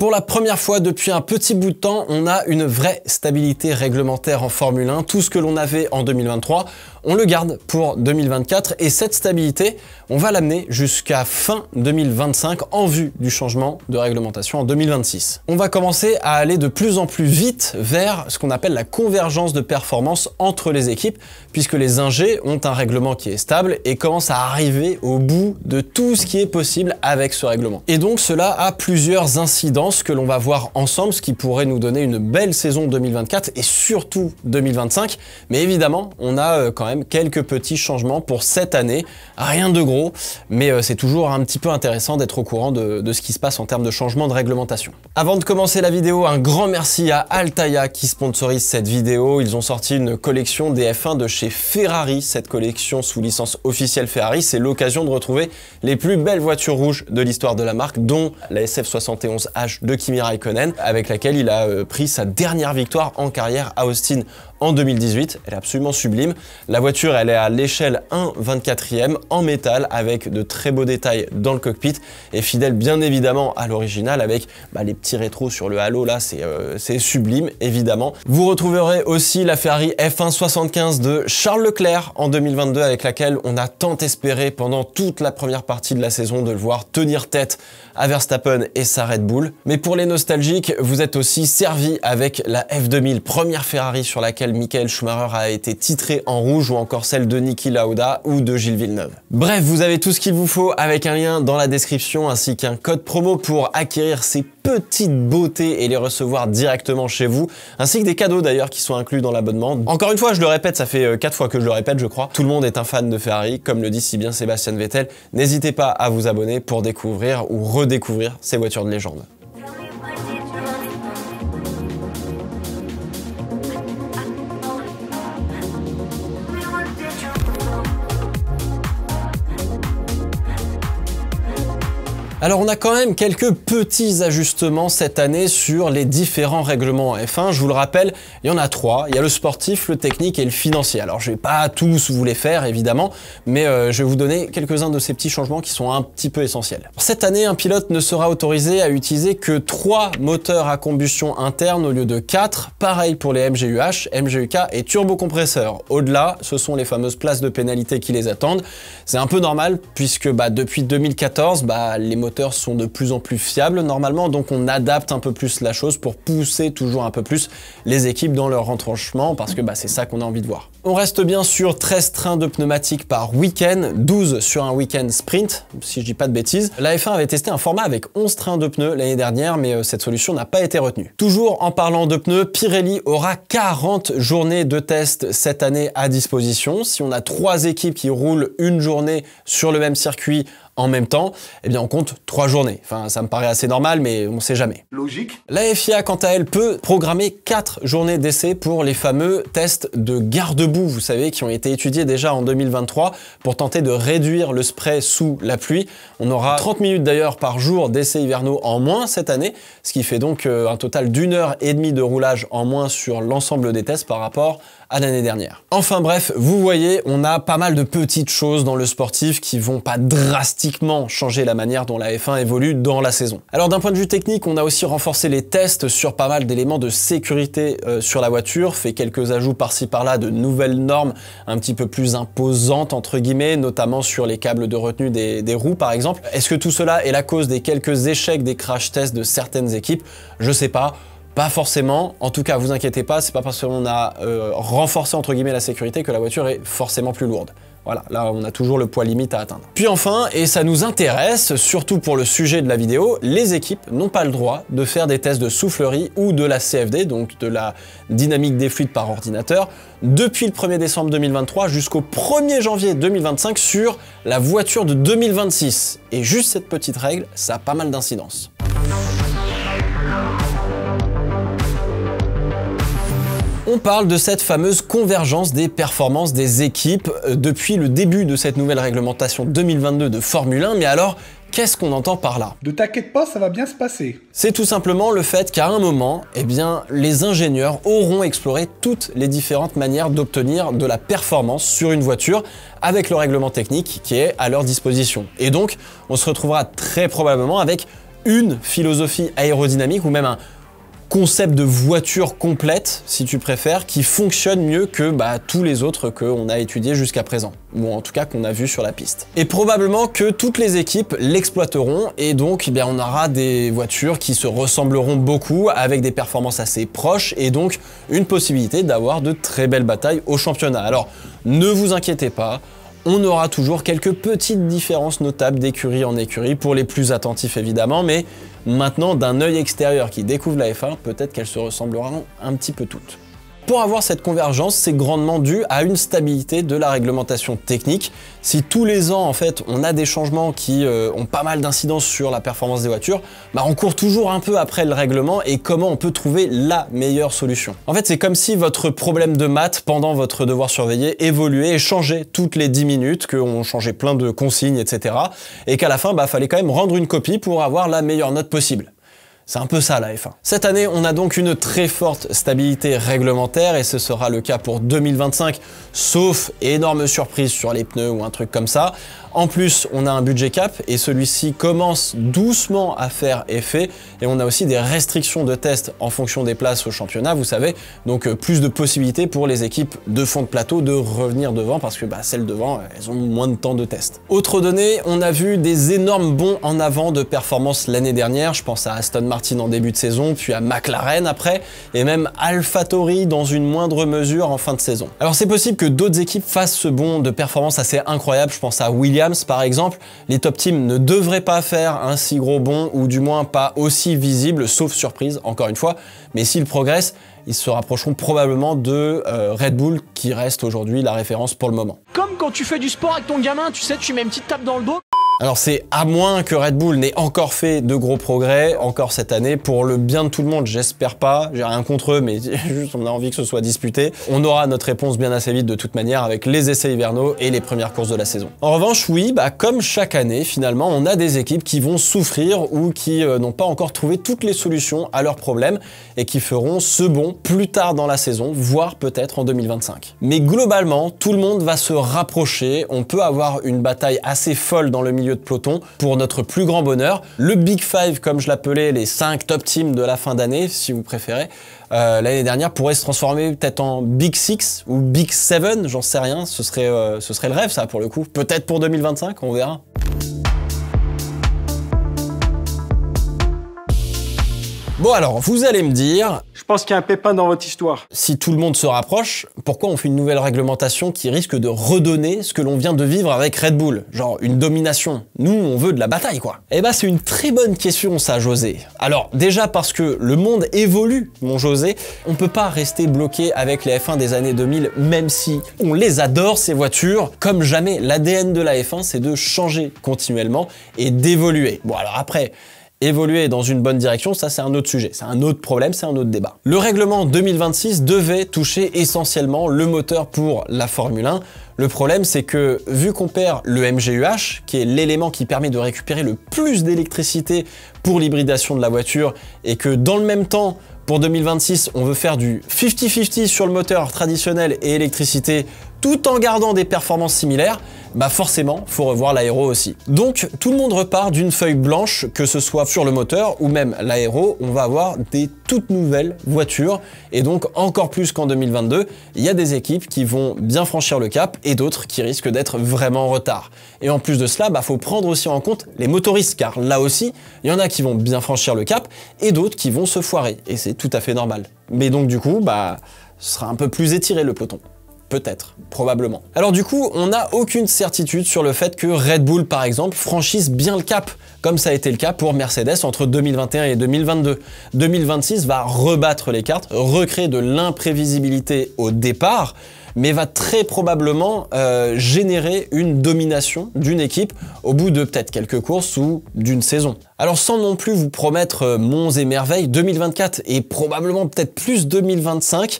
Pour la première fois depuis un petit bout de temps, on a une vraie stabilité réglementaire en Formule 1. Tout ce que l'on avait en 2023, on le garde pour 2024 et cette stabilité, on va l'amener jusqu'à fin 2025 en vue du changement de réglementation en 2026. On va commencer à aller de plus en plus vite vers ce qu'on appelle la convergence de performance entre les équipes puisque les ingés ont un règlement qui est stable et commencent à arriver au bout de tout ce qui est possible avec ce règlement. Et donc cela a plusieurs incidents que l'on va voir ensemble, ce qui pourrait nous donner une belle saison 2024 et surtout 2025. Mais évidemment, on a euh, quand même quelques petits changements pour cette année. Rien de gros, mais euh, c'est toujours un petit peu intéressant d'être au courant de, ce qui se passe en termes de changement de réglementation. Avant de commencer la vidéo, un grand merci à Altaya qui sponsorise cette vidéo. Ils ont sorti une collection df 1 de chez Ferrari. Cette collection sous licence officielle Ferrari, c'est l'occasion de retrouver les plus belles voitures rouges de l'histoire de la marque, dont la SF71H de Kimi Raikkonen, avec laquelle il a euh, pris sa dernière victoire en carrière à Austin en 2018. Elle est absolument sublime. La voiture, elle est à l'échelle 1 24e en métal avec de très beaux détails dans le cockpit et fidèle bien évidemment à l'original avec bah, les petits rétros sur le halo là, c'est euh, sublime évidemment. Vous retrouverez aussi la Ferrari F175 1 de Charles Leclerc en 2022 avec laquelle on a tant espéré pendant toute la première partie de la saison de le voir tenir tête à Verstappen et sa Red Bull. Mais pour les nostalgiques, vous êtes aussi servi avec la F2000, première Ferrari sur laquelle Michael Schumacher a été titré en rouge ou encore celle de Niki Lauda ou de Gilles Villeneuve. Bref, vous avez tout ce qu'il vous faut avec un lien dans la description ainsi qu'un code promo pour acquérir ces petites beautés et les recevoir directement chez vous, ainsi que des cadeaux d'ailleurs qui sont inclus dans l'abonnement. Encore une fois, je le répète, ça fait 4 euh, fois que je le répète, je crois. Tout le monde est un fan de Ferrari, comme le dit si bien Sébastien Vettel. N'hésitez pas à vous abonner pour découvrir ou redécouvrir ces voitures de légende. Alors on a quand même quelques petits ajustements cette année sur les différents règlements F1. Je vous le rappelle, il y en a trois. Il y a le sportif, le technique et le financier. Alors je ne vais pas tous vous les faire évidemment, mais euh, je vais vous donner quelques-uns de ces petits changements qui sont un petit peu essentiels. Cette année, un pilote ne sera autorisé à utiliser que trois moteurs à combustion interne au lieu de quatre. Pareil pour les MGUH, MGUK et turbocompresseurs. Au-delà, ce sont les fameuses places de pénalité qui les attendent. C'est un peu normal puisque bah, depuis 2014, bah, les moteurs sont de plus en plus fiables normalement, donc on adapte un peu plus la chose pour pousser toujours un peu plus les équipes dans leur retranchement, parce que bah, c'est ça qu'on a envie de voir. On reste bien sûr 13 trains de pneumatiques par week-end, 12 sur un week-end sprint, si je dis pas de bêtises. La F1 avait testé un format avec 11 trains de pneus l'année dernière, mais euh, cette solution n'a pas été retenue. Toujours en parlant de pneus, Pirelli aura 40 journées de test cette année à disposition. Si on a trois équipes qui roulent une journée sur le même circuit, en même temps, eh bien on compte trois journées. Enfin, ça me paraît assez normal, mais on sait jamais. Logique. La FIA, quant à elle, peut programmer quatre journées d'essai pour les fameux tests de garde-boue, vous savez, qui ont été étudiés déjà en 2023 pour tenter de réduire le spray sous la pluie. On aura 30 minutes d'ailleurs par jour d'essais hivernaux en moins cette année, ce qui fait donc euh, un total d'une heure et demie de roulage en moins sur l'ensemble des tests par rapport à à l'année dernière. Enfin bref, vous voyez, on a pas mal de petites choses dans le sportif qui vont pas drastiquement changer la manière dont la F1 évolue dans la saison. Alors d'un point de vue technique, on a aussi renforcé les tests sur pas mal d'éléments de sécurité euh, sur la voiture, fait quelques ajouts par-ci par-là de nouvelles normes un petit peu plus imposantes entre guillemets, notamment sur les câbles de retenue des, des roues par exemple. Est-ce que tout cela est la cause des quelques échecs des crash tests de certaines équipes Je sais pas. Pas forcément. En tout cas, vous inquiétez pas, c'est pas parce qu'on a euh, renforcé entre guillemets la sécurité que la voiture est forcément plus lourde. Voilà, là on a toujours le poids limite à atteindre. Puis enfin, et ça nous intéresse, surtout pour le sujet de la vidéo, les équipes n'ont pas le droit de faire des tests de soufflerie ou de la CFD, donc de la dynamique des fluides par ordinateur, depuis le 1er décembre 2023 jusqu'au 1er janvier 2025 sur la voiture de 2026. Et juste cette petite règle, ça a pas mal d'incidence. On parle de cette fameuse convergence des performances des équipes euh, depuis le début de cette nouvelle réglementation 2022 de Formule 1, mais alors Qu'est-ce qu'on entend par là Ne t'inquiète pas, ça va bien se passer. C'est tout simplement le fait qu'à un moment, eh bien, les ingénieurs auront exploré toutes les différentes manières d'obtenir de la performance sur une voiture avec le règlement technique qui est à leur disposition. Et donc, on se retrouvera très probablement avec une philosophie aérodynamique ou même un concept de voiture complète, si tu préfères, qui fonctionne mieux que bah, tous les autres qu'on a étudiés jusqu'à présent, ou en tout cas qu'on a vu sur la piste. Et probablement que toutes les équipes l'exploiteront, et donc eh bien, on aura des voitures qui se ressembleront beaucoup, avec des performances assez proches, et donc une possibilité d'avoir de très belles batailles au championnat. Alors ne vous inquiétez pas, on aura toujours quelques petites différences notables d'écurie en écurie, pour les plus attentifs évidemment, mais Maintenant, d'un œil extérieur qui découvre la F1, peut-être qu'elles se ressembleront un petit peu toutes. Pour avoir cette convergence, c'est grandement dû à une stabilité de la réglementation technique. Si tous les ans, en fait, on a des changements qui euh, ont pas mal d'incidence sur la performance des voitures, bah, on court toujours un peu après le règlement et comment on peut trouver la meilleure solution. En fait, c'est comme si votre problème de maths pendant votre devoir surveillé évoluait et changeait toutes les 10 minutes, qu'on changeait plein de consignes, etc. Et qu'à la fin, bah, fallait quand même rendre une copie pour avoir la meilleure note possible. C'est un peu ça la F1. Cette année, on a donc une très forte stabilité réglementaire et ce sera le cas pour 2025, sauf énorme surprise sur les pneus ou un truc comme ça. En plus, on a un budget cap et celui-ci commence doucement à faire effet et on a aussi des restrictions de tests en fonction des places au championnat, vous savez, donc euh, plus de possibilités pour les équipes de fond de plateau de revenir devant parce que bah, celles devant, elles ont moins de temps de test. Autre donnée, on a vu des énormes bons en avant de performance l'année dernière, je pense à Aston Martin en début de saison, puis à McLaren après, et même AlphaTauri dans une moindre mesure en fin de saison. Alors c'est possible que d'autres équipes fassent ce bond de performance assez incroyable, je pense à Williams par exemple, les top teams ne devraient pas faire un si gros bond, ou du moins pas aussi visible, sauf surprise encore une fois, mais s'ils progressent, ils se rapprocheront probablement de euh, Red Bull qui reste aujourd'hui la référence pour le moment. Comme quand tu fais du sport avec ton gamin, tu sais, tu mets une petite tape dans le dos. Alors c'est à moins que Red Bull n'ait encore fait de gros progrès, encore cette année, pour le bien de tout le monde, j'espère pas, j'ai rien contre eux, mais juste on a envie que ce soit disputé. On aura notre réponse bien assez vite de toute manière avec les essais hivernaux et les premières courses de la saison. En revanche, oui, bah comme chaque année, finalement, on a des équipes qui vont souffrir ou qui euh, n'ont pas encore trouvé toutes les solutions à leurs problèmes et qui feront ce bon plus tard dans la saison, voire peut-être en 2025. Mais globalement, tout le monde va se rapprocher, on peut avoir une bataille assez folle dans le milieu de peloton. Pour notre plus grand bonheur, le Big Five, comme je l'appelais, les cinq top teams de la fin d'année, si vous préférez, euh, l'année dernière pourrait se transformer peut-être en Big Six ou Big Seven, j'en sais rien, ce serait, euh, ce serait le rêve ça pour le coup. Peut-être pour 2025, on verra. Bon alors, vous allez me dire... Je pense qu'il y a un pépin dans votre histoire. Si tout le monde se rapproche, pourquoi on fait une nouvelle réglementation qui risque de redonner ce que l'on vient de vivre avec Red Bull Genre une domination. Nous, on veut de la bataille, quoi. Eh ben, c'est une très bonne question, ça, José. Alors, déjà parce que le monde évolue, mon José, on peut pas rester bloqué avec les F1 des années 2000, même si on les adore, ces voitures. Comme jamais, l'ADN de la F1, c'est de changer continuellement et d'évoluer. Bon alors après, évoluer dans une bonne direction, ça c'est un autre sujet, c'est un autre problème, c'est un autre débat. Le règlement 2026 devait toucher essentiellement le moteur pour la Formule 1. Le problème c'est que vu qu'on perd le MGUH, qui est l'élément qui permet de récupérer le plus d'électricité pour l'hybridation de la voiture, et que dans le même temps pour 2026, on veut faire du 50-50 sur le moteur traditionnel et électricité tout en gardant des performances similaires, bah forcément, faut revoir l'aéro aussi. Donc, tout le monde repart d'une feuille blanche, que ce soit sur le moteur ou même l'aéro, on va avoir des toute nouvelle voiture. Et donc, encore plus qu'en 2022, il y a des équipes qui vont bien franchir le cap et d'autres qui risquent d'être vraiment en retard. Et en plus de cela, il bah, faut prendre aussi en compte les motoristes, car là aussi, il y en a qui vont bien franchir le cap et d'autres qui vont se foirer. Et c'est tout à fait normal. Mais donc, du coup, bah, ce sera un peu plus étiré le peloton. Peut-être, probablement. Alors du coup, on n'a aucune certitude sur le fait que Red Bull, par exemple, franchisse bien le cap, comme ça a été le cas pour Mercedes entre 2021 et 2022. 2026 va rebattre les cartes, recréer de l'imprévisibilité au départ, mais va très probablement euh, générer une domination d'une équipe au bout de peut-être quelques courses ou d'une saison. Alors sans non plus vous promettre euh, monts et merveilles, 2024 et probablement peut-être plus 2025,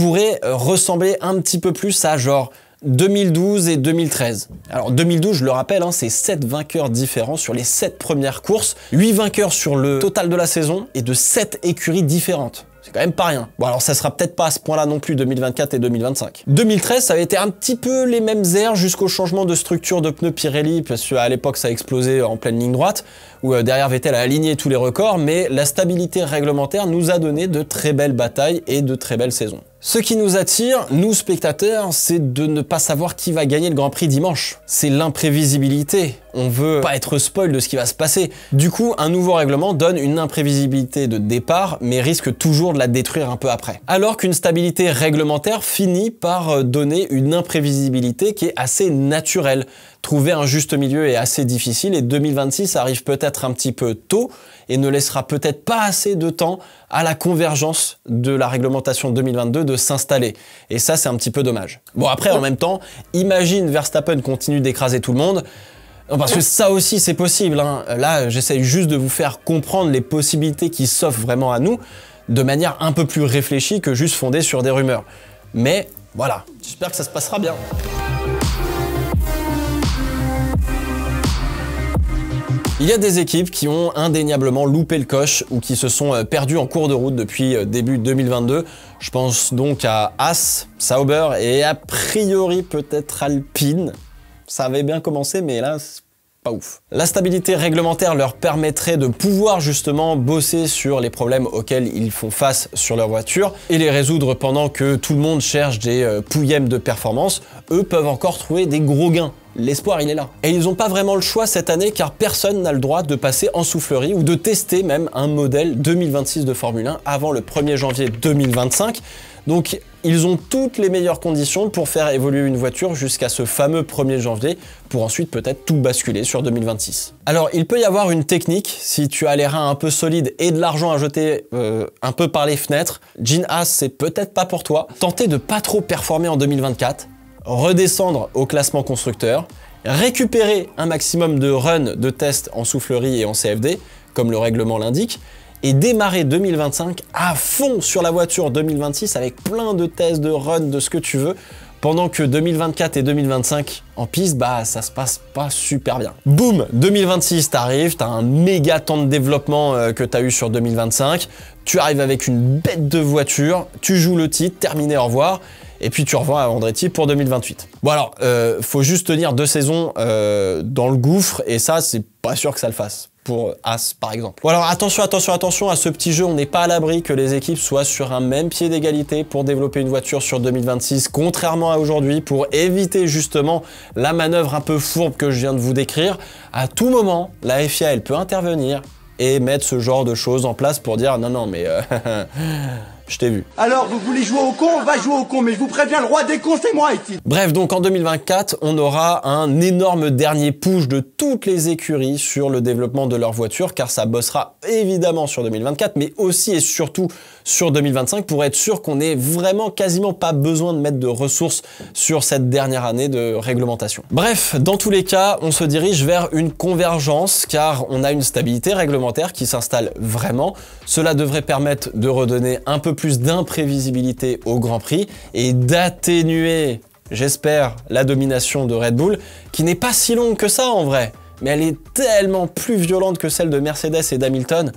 pourrait euh, ressembler un petit peu plus à genre 2012 et 2013. Alors 2012, je le rappelle, hein, c'est 7 vainqueurs différents sur les 7 premières courses, 8 vainqueurs sur le total de la saison et de 7 écuries différentes. C'est quand même pas rien. Bon alors ça sera peut-être pas à ce point-là non plus 2024 et 2025. 2013, ça avait été un petit peu les mêmes airs jusqu'au changement de structure de pneus Pirelli parce qu'à l'époque ça a explosé en pleine ligne droite où euh, derrière Vettel a aligné tous les records mais la stabilité réglementaire nous a donné de très belles batailles et de très belles saisons. Ce qui nous attire, nous spectateurs, c'est de ne pas savoir qui va gagner le Grand Prix dimanche. C'est l'imprévisibilité on veut pas être spoil de ce qui va se passer. Du coup, un nouveau règlement donne une imprévisibilité de départ, mais risque toujours de la détruire un peu après. Alors qu'une stabilité réglementaire finit par euh, donner une imprévisibilité qui est assez naturelle. Trouver un juste milieu est assez difficile et 2026 arrive peut-être un petit peu tôt et ne laissera peut-être pas assez de temps à la convergence de la réglementation 2022 de s'installer. Et ça, c'est un petit peu dommage. Bon, après, en même temps, imagine Verstappen continue d'écraser tout le monde. Parce que ça aussi, c'est possible. Hein. Là, j'essaye juste de vous faire comprendre les possibilités qui s'offrent vraiment à nous de manière un peu plus réfléchie que juste fondée sur des rumeurs. Mais voilà, j'espère que ça se passera bien. Il y a des équipes qui ont indéniablement loupé le coche ou qui se sont euh, perdues en cours de route depuis euh, début 2022. Je pense donc à As, Sauber et a priori peut-être Alpine. Ça avait bien commencé, mais là, c'est pas ouf. La stabilité réglementaire leur permettrait de pouvoir justement bosser sur les problèmes auxquels ils font face sur leur voiture et les résoudre pendant que tout le monde cherche des euh, pouillèmes de performance, eux peuvent encore trouver des gros gains. L'espoir, il est là. Et ils n'ont pas vraiment le choix cette année car personne n'a le droit de passer en soufflerie ou de tester même un modèle 2026 de Formule 1 avant le 1er janvier 2025. Donc ils ont toutes les meilleures conditions pour faire évoluer une voiture jusqu'à ce fameux 1er janvier pour ensuite peut-être tout basculer sur 2026. Alors il peut y avoir une technique, si tu as les reins un peu solides et de l'argent à jeter euh, un peu par les fenêtres, Jean Haas c'est peut-être pas pour toi. Tenter de pas trop performer en 2024, redescendre au classement constructeur, récupérer un maximum de runs de tests en soufflerie et en CFD, comme le règlement l'indique, et démarrer 2025 à fond sur la voiture 2026 avec plein de tests, de runs, de ce que tu veux. Pendant que 2024 et 2025 en piste, bah ça se passe pas super bien. Boum 2026 t'arrives, as un méga temps de développement que euh, que t'as eu sur 2025, tu arrives avec une bête de voiture, tu joues le titre, terminé, au revoir et puis tu revois à Andretti pour 2028. Bon alors, euh, faut juste tenir deux saisons euh, dans le gouffre, et ça, c'est pas sûr que ça le fasse pour As par exemple. alors attention, attention, attention à ce petit jeu, on n'est pas à l'abri que les équipes soient sur un même pied d'égalité pour développer une voiture sur 2026, contrairement à aujourd'hui, pour éviter justement la manœuvre un peu fourbe que je viens de vous décrire. À tout moment, la FIA, elle peut intervenir et mettre ce genre de choses en place pour dire non, non, mais... Euh, Je t'ai vu. Alors, vous voulez jouer au con On va jouer au con, mais je vous préviens, le roi des cons, c'est moi ici. Bref, donc en 2024, on aura un énorme dernier push de toutes les écuries sur le développement de leurs voitures, car ça bossera évidemment sur 2024, mais aussi et surtout sur 2025 pour être sûr qu'on n'ait vraiment quasiment pas besoin de mettre de ressources sur cette dernière année de réglementation. Bref, dans tous les cas, on se dirige vers une convergence car on a une stabilité réglementaire qui s'installe vraiment. Cela devrait permettre de redonner un peu plus plus d'imprévisibilité au Grand Prix et d'atténuer, j'espère, la domination de Red Bull, qui n'est pas si longue que ça en vrai, mais elle est tellement plus violente que celle de Mercedes et d'Hamilton.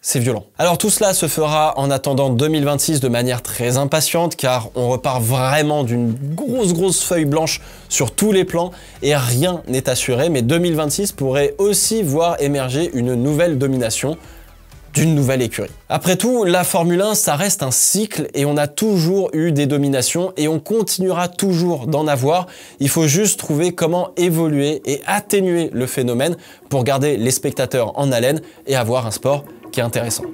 C'est violent. Alors tout cela se fera en attendant 2026 de manière très impatiente car on repart vraiment d'une grosse grosse feuille blanche sur tous les plans et rien n'est assuré mais 2026 pourrait aussi voir émerger une nouvelle domination d'une nouvelle écurie. Après tout, la Formule 1, ça reste un cycle et on a toujours eu des dominations et on continuera toujours d'en avoir. Il faut juste trouver comment évoluer et atténuer le phénomène pour garder les spectateurs en haleine et avoir un sport qui est intéressant.